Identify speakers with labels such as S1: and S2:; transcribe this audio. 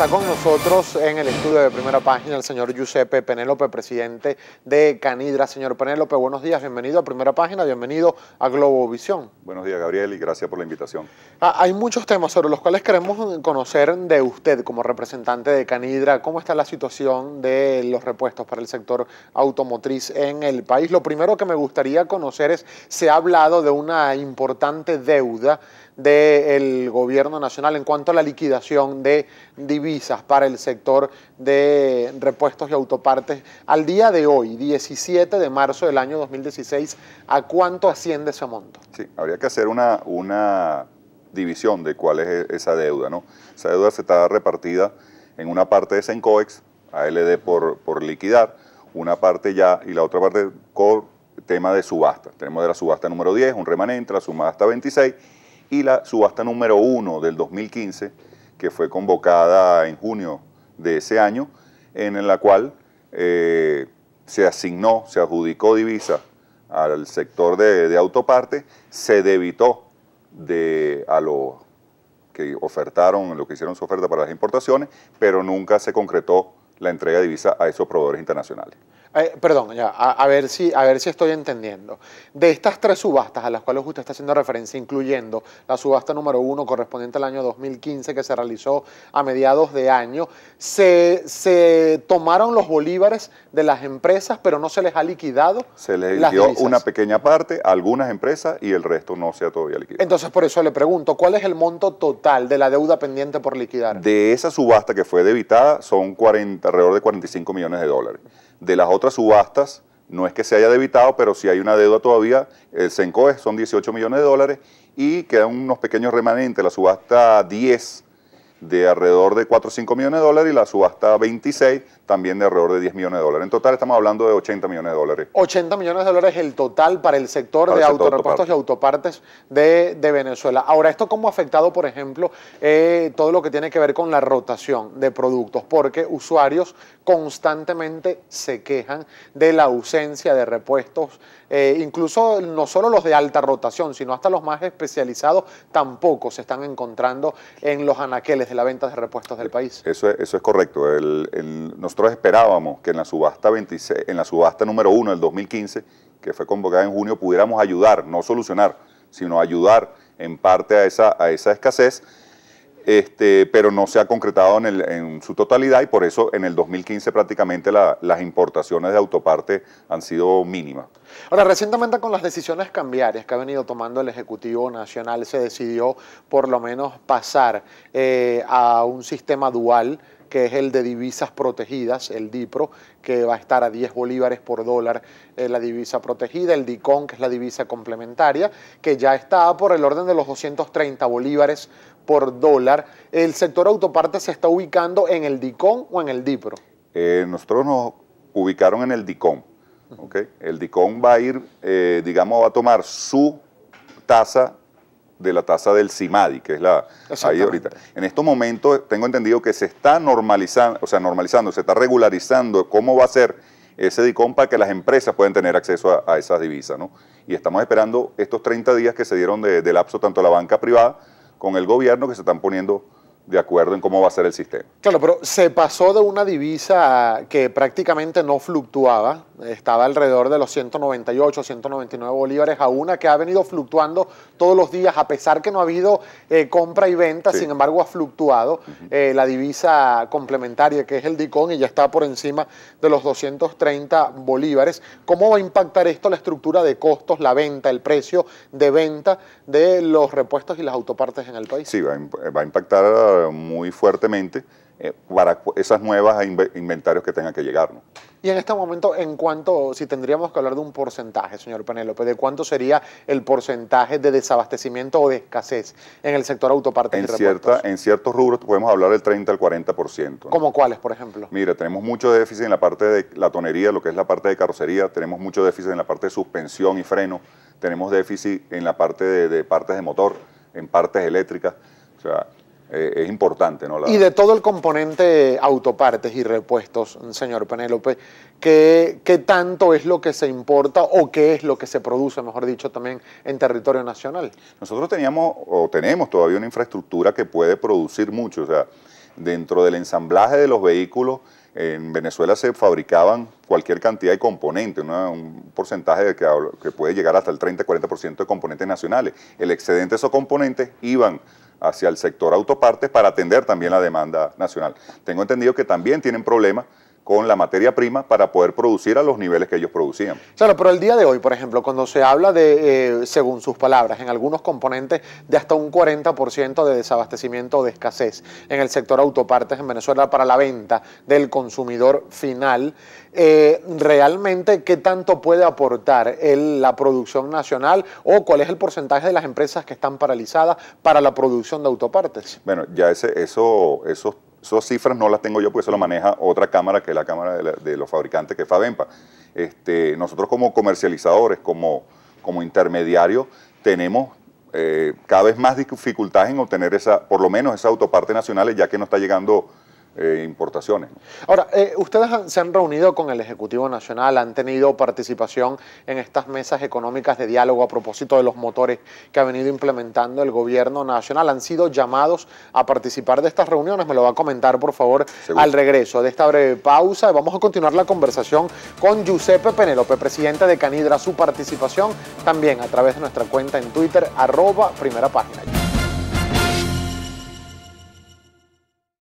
S1: Está con nosotros en el estudio de primera página el señor Giuseppe Penélope, presidente de Canidra. Señor Penélope, buenos días, bienvenido a primera página, bienvenido a Globovisión. Buenos días, Gabriel, y gracias por la invitación. Ah, hay muchos temas sobre los cuales queremos conocer de usted como representante de Canidra. ¿Cómo está la situación de los repuestos para el sector automotriz en el país? Lo primero que me gustaría conocer es, se ha hablado de una importante deuda del gobierno nacional en cuanto a la liquidación de divisas para el sector de repuestos y autopartes al día de hoy, 17 de marzo del año 2016, ¿a cuánto asciende ese monto?
S2: Sí, habría que hacer una, una división de cuál es e-, esa deuda, ¿no? Esa deuda se está repartida en una parte de en COEX, ALD por, por liquidar, una parte ya y la otra parte con tema de subasta. Tenemos de la subasta número 10, un remanente, la subasta 26 y la subasta número 1 del 2015, que fue convocada en junio de ese año, en la cual eh, se asignó, se adjudicó divisa al sector de, autoparte, se debitó a los que ofertaron, lo que hicieron su oferta para las importaciones, pero nunca se concretó la entrega de divisa a esos proveedores internacionales.
S1: Eh, perdón, ya, a, ver si, a ver si estoy entendiendo. De estas tres subastas a las cuales usted está haciendo referencia, incluyendo la subasta número uno correspondiente al año 2015 que se realizó a mediados de año, se, tomaron los bolívares de las empresas, pero no se les ha liquidado. Se
S2: les dio una pequeña parte a algunas empresas y el resto no se ha todavía liquidado.
S1: Entonces, por eso le pregunto, ¿cuál es el monto total de la deuda pendiente por liquidar?
S2: De esa subasta que fue debitada son 40, alrededor de 45 millones de dólares de las otras subastas, no es que se haya debitado, pero si hay una deuda todavía, el eh, CENCOE son 18 millones de dólares y quedan unos pequeños remanentes, la subasta 10 de alrededor de 4 o 5 millones de dólares y la subasta 26 también de alrededor de 10 millones de dólares. En total estamos hablando de 80 millones de dólares.
S1: 80 millones de dólares el total para el sector de y autopartes de, Venezuela. Ahora, ¿esto cómo ha afectado, por ejemplo, eh, todo lo que tiene que ver con la rotación de productos? Porque usuarios constantemente se quejan de la ausencia de repuestos, eh, incluso no solo los de alta rotación, sino hasta los más especializados tampoco se están encontrando en los anaqueles ...de la venta de repuestos del país.
S2: Eso es, correcto. nosotros esperábamos que en la subasta 26, en la subasta número 1 del 2015, que fue convocada en junio, pudiéramos ayudar, no solucionar, sino ayudar en parte a esa escasez este, pero no se ha concretado en, su totalidad y por eso en el 2015 prácticamente las importaciones de autoparte han sido mínimas.
S1: Ahora, recientemente con las decisiones cambiarias que ha venido tomando el Ejecutivo Nacional, se decidió por lo menos pasar eh, a un sistema dual que es el de divisas protegidas, el DIPRO, que va a estar a 10 bolívares por dólar la divisa protegida, el DICON, que es la divisa complementaria, que ya está por el orden de los 230 bolívares por dólar. ¿El sector autoparte se está ubicando en el DICON o en el DIPRO?
S2: Eh, nosotros nos ubicaron en el DICON. El DICON va a ir, eh, digamos, va a tomar su tasa de la tasa del CIMADI, que es la ahí ahorita. En estos momentos tengo entendido que se está normalizando, o sea, normalizando, se está regularizando cómo va a ser ese DICOM para que las empresas puedan tener acceso a, esas divisas, ¿no? Y estamos esperando estos 30 días que se dieron de, de lapso tanto a la banca privada con el gobierno que se están poniendo de acuerdo en cómo va a ser el sistema.
S1: Claro, pero se pasó de una divisa que prácticamente no fluctuaba, estaba alrededor de los 198, 199 bolívares, a una que ha venido fluctuando todos los días, a pesar que no ha habido eh, compra y venta, sin embargo ha fluctuado eh, la divisa complementaria, que es el DICON, y ya está por encima de los 230 bolívares. ¿Cómo va a impactar esto la estructura de costos, la venta, el precio de venta de los repuestos y las autopartes en el país?
S2: Sí, va a impactar muy fuertemente eh, para esas nuevas inventarios que tengan que llegar.
S1: Y en este momento, ¿en cuanto si tendríamos que hablar de un porcentaje, señor Penélope, de cuánto sería el porcentaje de desabastecimiento o de escasez en el sector autopartes en
S2: En ciertos rubros podemos hablar del 30 al 40%. ¿Cómo
S1: ¿Como cuáles, por ejemplo?
S2: mire tenemos mucho déficit en la parte de la tonería, lo que es la parte de carrocería, tenemos mucho déficit en la parte de suspensión y freno, tenemos déficit en la parte de, de partes de motor, en partes eléctricas, o sea... Eh, es importante. ¿no? Y de
S1: todo el componente autopartes y repuestos, señor Penélope, ¿qué, ¿qué, tanto es lo que se importa o qué es lo que se produce, mejor dicho, también en territorio nacional? Nosotros teníamos
S2: o tenemos todavía una infraestructura que puede producir mucho. O sea, dentro del ensamblaje de los vehículos, en Venezuela se fabricaban cualquier cantidad de componentes, un porcentaje que, que puede llegar hasta el 30-40% de componentes nacionales. El excedente de esos componentes iban hacia el sector autopartes para atender también la demanda nacional. Tengo entendido que también tienen problemas con la materia prima para poder producir a los niveles que ellos producían.
S1: Claro, pero el día de hoy, por ejemplo, cuando se habla de, eh, según sus palabras, en algunos componentes de hasta un 40% de desabastecimiento o de escasez en el sector autopartes en Venezuela para la venta del consumidor final, eh, ¿realmente qué tanto puede aportar la producción nacional o cuál es el porcentaje de las empresas que están paralizadas para la producción de autopartes?
S2: Bueno, ya ese, eso, esos esas cifras no las tengo yo porque eso lo maneja otra cámara que es la cámara de, los fabricantes que es Fabempa. Este, nosotros como comercializadores, como, como intermediarios, tenemos eh, cada vez más dificultades en obtener esa, por lo menos esa autoparte nacional, ya que no está llegando eh, importaciones.
S1: Ahora, eh, ustedes se han reunido con el Ejecutivo Nacional, han tenido participación en estas mesas económicas de diálogo a propósito de los motores que ha venido implementando el gobierno nacional. Han sido llamados a participar de estas reuniones. Me lo va a comentar, por favor, al regreso de esta breve pausa. Vamos a continuar la conversación con Giuseppe Penelope, presidente de Canidra, su participación también a través de nuestra cuenta en Twitter, arroba primera página.